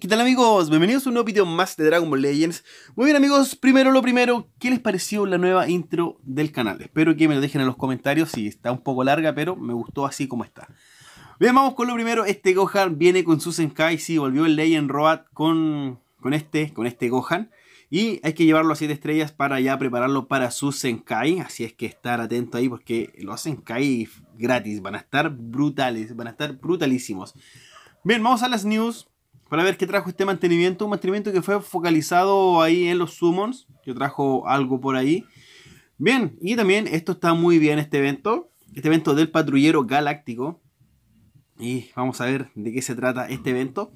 ¿qué tal amigos? Bienvenidos a un nuevo video más de Dragon Ball Legends Muy bien amigos, primero lo primero, ¿qué les pareció la nueva intro del canal? Espero que me lo dejen en los comentarios, si está un poco larga, pero me gustó así como está Bien, vamos con lo primero, este Gohan viene con su Senkai, sí, volvió el Legend Road con, con, este, con este Gohan y hay que llevarlo a 7 estrellas para ya prepararlo para su Senkai. Así es que estar atento ahí porque los Kai gratis van a estar brutales, van a estar brutalísimos. Bien, vamos a las news para ver qué trajo este mantenimiento. Un mantenimiento que fue focalizado ahí en los summons. Yo trajo algo por ahí. Bien, y también esto está muy bien, este evento. Este evento del patrullero galáctico. Y vamos a ver de qué se trata este evento.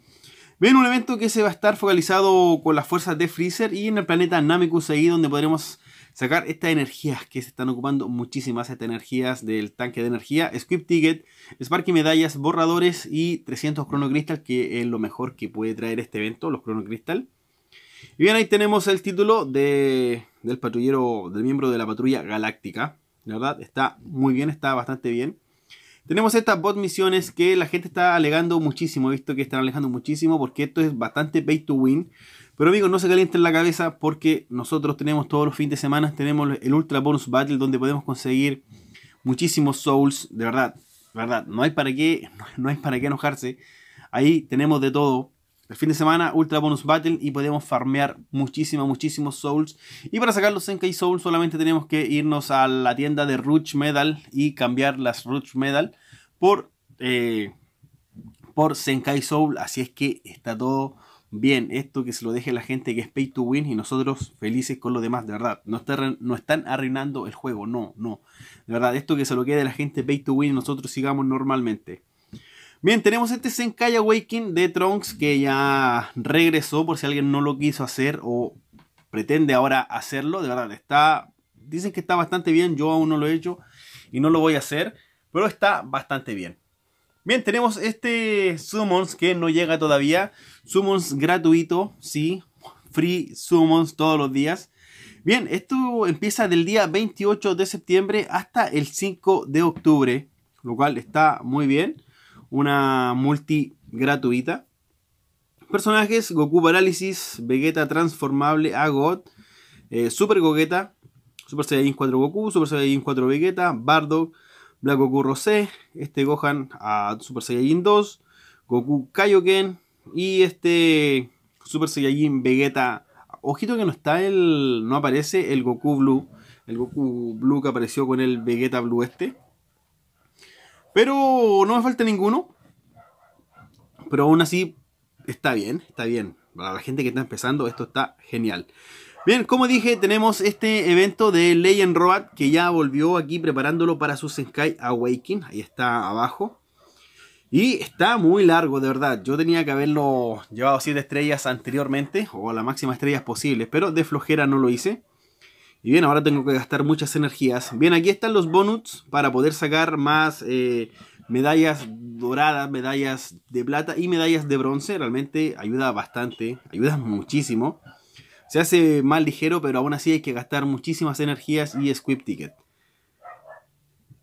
Bien, un evento que se va a estar focalizado con las fuerzas de Freezer y en el planeta ahí donde podremos sacar estas energías que se están ocupando muchísimas, estas energías del tanque de energía, Script Ticket, Sparky y medallas, borradores y 300 Cronocrystal, que es lo mejor que puede traer este evento, los Cronocrystal. Y bien, ahí tenemos el título del patrullero, del miembro de la patrulla galáctica. La verdad, está muy bien, está bastante bien. Tenemos estas bot misiones que la gente está alegando muchísimo. He visto que están alejando muchísimo porque esto es bastante pay to win. Pero amigos, no se calienten la cabeza porque nosotros tenemos todos los fines de semana, tenemos el Ultra Bonus Battle donde podemos conseguir muchísimos souls, de verdad, de verdad, no hay para qué, no hay para qué enojarse. Ahí tenemos de todo. El fin de semana, Ultra Bonus Battle y podemos farmear muchísimos, muchísimos souls. Y para sacar los Senkai Souls solamente tenemos que irnos a la tienda de rouge Medal y cambiar las rouge Medal por, eh, por Senkai Soul. Así es que está todo bien, esto que se lo deje la gente que es pay to win y nosotros felices con lo demás, de verdad. No, no están arruinando el juego, no, no. De verdad, esto que se lo quede la gente pay to win y nosotros sigamos normalmente. Bien, tenemos este Senkai Awakening de Trunks que ya regresó por si alguien no lo quiso hacer o pretende ahora hacerlo. De verdad, está. Dicen que está bastante bien, yo aún no lo he hecho y no lo voy a hacer, pero está bastante bien. Bien, tenemos este Summons que no llega todavía. Summons gratuito, sí. Free Summons todos los días. Bien, esto empieza del día 28 de septiembre hasta el 5 de octubre. Lo cual está muy bien. Una multi gratuita. Personajes, Goku Parálisis, Vegeta Transformable, a eh, Super Gogeta, Super Saiyan 4 Goku, Super Saiyan 4 Vegeta, Bardock, Black Goku Rosé, este Gohan a Super Saiyajin 2, Goku Kaioken y este Super Saiyajin Vegeta. Ojito que no está el. no aparece el Goku Blue. El Goku Blue que apareció con el Vegeta Blue este. Pero no me falta ninguno. Pero aún así está bien, está bien. Para la gente que está empezando, esto está genial. Bien, como dije, tenemos este evento de Legend Road que ya volvió aquí preparándolo para su Sky Awakening. Ahí está abajo. Y está muy largo, de verdad. Yo tenía que haberlo llevado 7 estrellas anteriormente, o a la máxima estrellas posible, pero de flojera no lo hice. Y bien, ahora tengo que gastar muchas energías. Bien, aquí están los bonuts para poder sacar más eh, medallas doradas, medallas de plata y medallas de bronce. Realmente ayuda bastante, ayuda muchísimo. Se hace más ligero, pero aún así hay que gastar muchísimas energías y squip Ticket.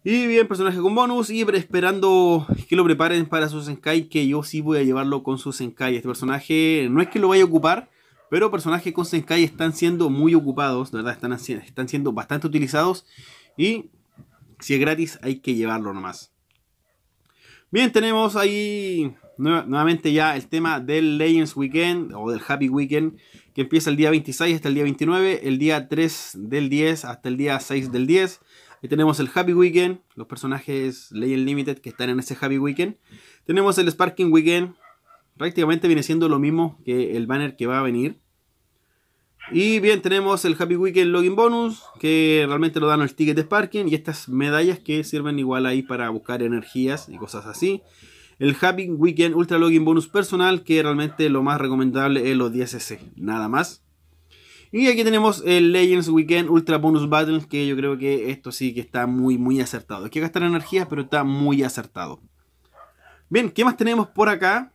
Y bien, personaje con bonus y esperando que lo preparen para sus Senkai, que yo sí voy a llevarlo con sus Senkai. Este personaje no es que lo vaya a ocupar, pero personajes con Senkai están siendo muy ocupados, verdad, están siendo bastante utilizados y si es gratis hay que llevarlo nomás. Bien, tenemos ahí nuevamente ya el tema del Legends Weekend o del Happy Weekend que empieza el día 26 hasta el día 29, el día 3 del 10 hasta el día 6 del 10. Ahí tenemos el Happy Weekend, los personajes Legend Limited que están en ese Happy Weekend. Tenemos el Sparking Weekend, prácticamente viene siendo lo mismo que el banner que va a venir. Y bien, tenemos el Happy Weekend Login Bonus, que realmente lo dan el ticket de Sparking y estas medallas que sirven igual ahí para buscar energías y cosas así el Happy Weekend Ultra Login Bonus Personal, que realmente lo más recomendable es los 10cc, nada más. Y aquí tenemos el Legends Weekend Ultra Bonus Battle, que yo creo que esto sí que está muy, muy acertado. Hay que gastar energía, pero está muy acertado. Bien, ¿qué más tenemos por acá?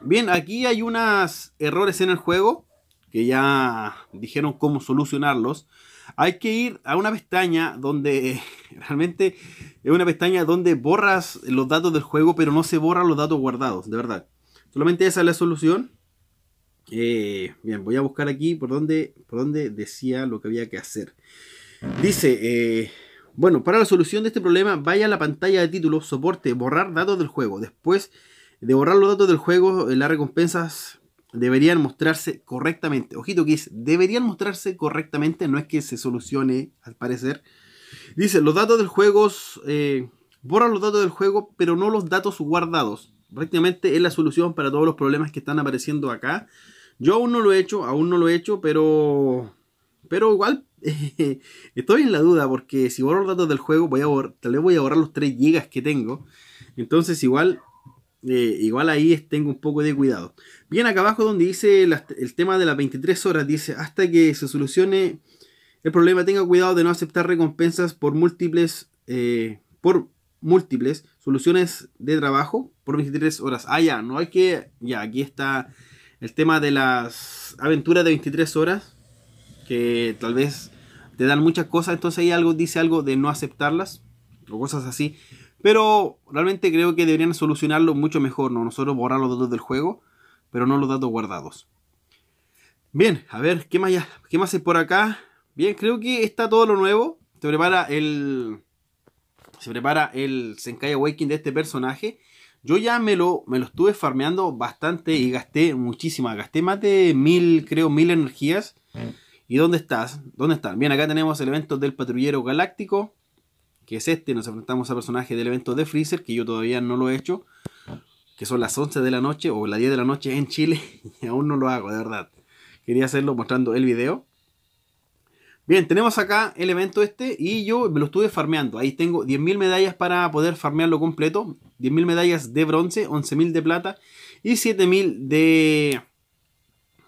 Bien, aquí hay unos errores en el juego, que ya dijeron cómo solucionarlos. Hay que ir a una pestaña donde realmente es una pestaña donde borras los datos del juego, pero no se borran los datos guardados, de verdad. Solamente esa es la solución. Eh, bien, voy a buscar aquí por donde, por dónde decía lo que había que hacer. Dice, eh, bueno, para la solución de este problema, vaya a la pantalla de título, soporte, borrar datos del juego. Después de borrar los datos del juego, eh, las recompensas deberían mostrarse correctamente. Ojito que es, deberían mostrarse correctamente, no es que se solucione al parecer. Dice, los datos del juego, eh, borran los datos del juego, pero no los datos guardados. Prácticamente es la solución para todos los problemas que están apareciendo acá. Yo aún no lo he hecho, aún no lo he hecho, pero... Pero igual estoy en la duda porque si borro los datos del juego, voy a borrar, tal vez voy a borrar los 3 GB que tengo. Entonces igual eh, igual ahí tengo un poco de cuidado. Bien, acá abajo donde dice el tema de las 23 horas, dice hasta que se solucione el problema tenga cuidado de no aceptar recompensas por múltiples, eh, por múltiples soluciones de trabajo por 23 horas. Ah, ya, no hay que. Ya, aquí está el tema de las aventuras de 23 horas. Que tal vez te dan muchas cosas. Entonces ahí algo dice algo de no aceptarlas. O cosas así. Pero realmente creo que deberían solucionarlo mucho mejor. No nosotros borrar los datos del juego. Pero no los datos guardados. Bien, a ver, ¿qué más, ¿Qué más hay por acá? Bien, creo que está todo lo nuevo. Se prepara el. Se prepara el Senkai Awakening de este personaje. Yo ya me lo, me lo estuve farmeando bastante y gasté muchísima. Gasté más de mil, creo, mil energías. Mm. ¿Y dónde estás? ¿Dónde están? Bien, acá tenemos el evento del patrullero galáctico. Que es este. Nos enfrentamos a personaje del evento de Freezer. Que yo todavía no lo he hecho. Que son las 11 de la noche o las 10 de la noche en Chile. Y aún no lo hago, de verdad. Quería hacerlo mostrando el video. Bien, tenemos acá el evento este y yo me lo estuve farmeando. Ahí tengo 10.000 medallas para poder farmearlo completo. 10.000 medallas de bronce, 11.000 de plata y 7.000 de...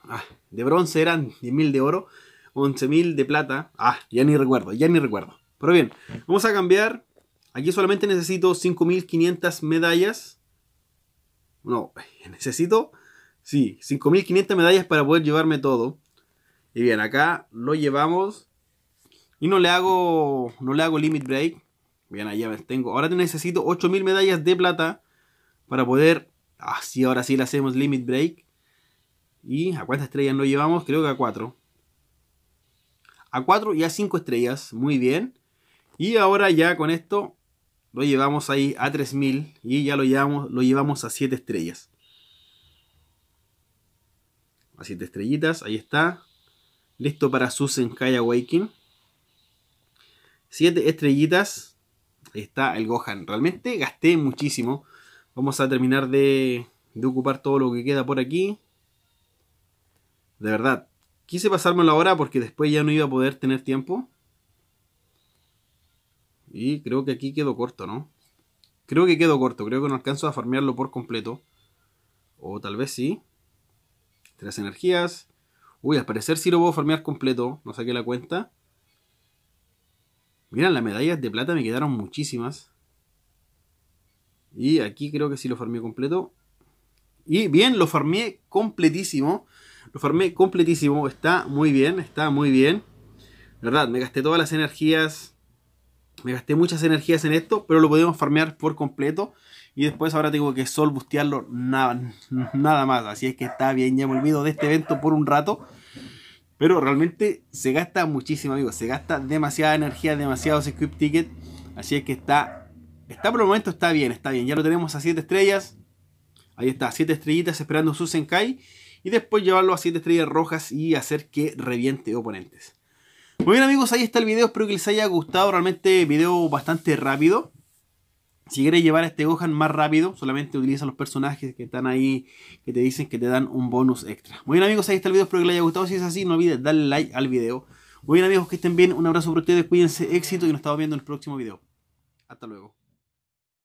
Ah, de bronce eran 10.000 de oro, 11.000 de plata. Ah, ya ni recuerdo, ya ni recuerdo. Pero bien, vamos a cambiar. Aquí solamente necesito 5.500 medallas. No, necesito... Sí, 5.500 medallas para poder llevarme todo. Y bien, acá lo llevamos. Y no le hago. No le hago limit break. Bien, ahí ya allá tengo. Ahora necesito 8000 medallas de plata. Para poder. Así, ah, ahora sí le hacemos limit break. ¿Y a cuántas estrellas lo llevamos? Creo que a 4. A 4 y a 5 estrellas. Muy bien. Y ahora ya con esto lo llevamos ahí a 3000 y ya lo llevamos, lo llevamos a 7 estrellas. A 7 estrellitas, ahí está listo para Susan Senkai Awakening. Siete estrellitas. está el Gohan. Realmente gasté muchísimo. Vamos a terminar de, ocupar todo lo que queda por aquí. De verdad, quise pasármelo ahora porque después ya no iba a poder tener tiempo. Y creo que aquí quedó corto, ¿no? Creo que quedó corto, creo que no alcanzo a farmearlo por completo. O tal vez sí. Tres energías. Uy, al parecer sí lo puedo farmear completo. No saqué la cuenta. Miran las medallas de plata me quedaron muchísimas. Y aquí creo que sí lo farmeé completo. Y bien, lo farmeé completísimo. Lo farmé completísimo. Está muy bien, está muy bien. verdad, me gasté todas las energías. Me gasté muchas energías en esto, pero lo podemos farmear por completo. Y después ahora tengo que solbustearlo nada, nada más. Así es que está bien, ya me olvido de este evento por un rato. Pero realmente se gasta muchísimo, amigos. Se gasta demasiada energía, demasiados script tickets. Así es que está. Está por el momento, está bien, está bien. Ya lo tenemos a 7 estrellas. Ahí está, 7 estrellitas esperando su Senkai. Y después llevarlo a 7 estrellas rojas y hacer que reviente oponentes. Muy bien amigos, ahí está el video. Espero que les haya gustado. Realmente video bastante rápido. Si quieres llevar a este Gohan más rápido, solamente utiliza los personajes que están ahí, que te dicen que te dan un bonus extra. Muy bien amigos, ahí está el video, espero que les haya gustado. Si es así, no olvides darle like al video. Muy bien amigos, que estén bien, un abrazo por ustedes, cuídense, éxito y nos estamos viendo en el próximo video. Hasta luego.